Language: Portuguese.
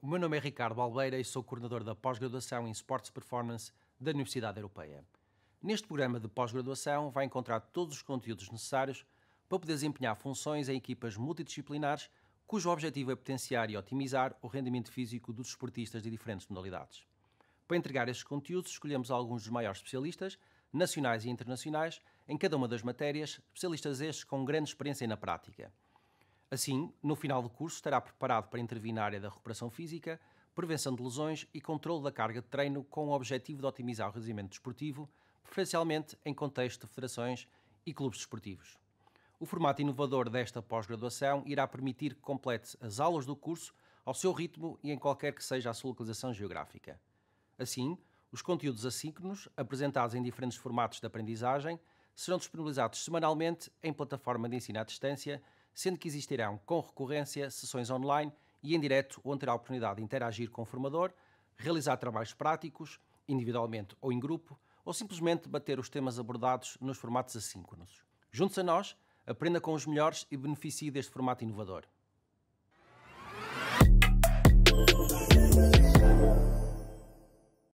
O meu nome é Ricardo Albeira e sou coordenador da pós-graduação em Sports Performance da Universidade Europeia. Neste programa de pós-graduação vai encontrar todos os conteúdos necessários para poder desempenhar funções em equipas multidisciplinares cujo objetivo é potenciar e otimizar o rendimento físico dos esportistas de diferentes modalidades. Para entregar estes conteúdos, escolhemos alguns dos maiores especialistas, nacionais e internacionais, em cada uma das matérias, especialistas estes com grande experiência na prática – Assim, no final do curso, estará preparado para intervir na área da recuperação física, prevenção de lesões e controle da carga de treino com o objetivo de otimizar o rendimento desportivo, preferencialmente em contexto de federações e clubes desportivos. O formato inovador desta pós-graduação irá permitir que complete as aulas do curso ao seu ritmo e em qualquer que seja a sua localização geográfica. Assim, os conteúdos assíncronos, apresentados em diferentes formatos de aprendizagem, serão disponibilizados semanalmente em plataforma de ensino à distância sendo que existirão, com recorrência, sessões online e em direto, onde terá a oportunidade de interagir com o formador, realizar trabalhos práticos, individualmente ou em grupo, ou simplesmente bater os temas abordados nos formatos assíncronos. Junte-se a nós, aprenda com os melhores e beneficie deste formato inovador.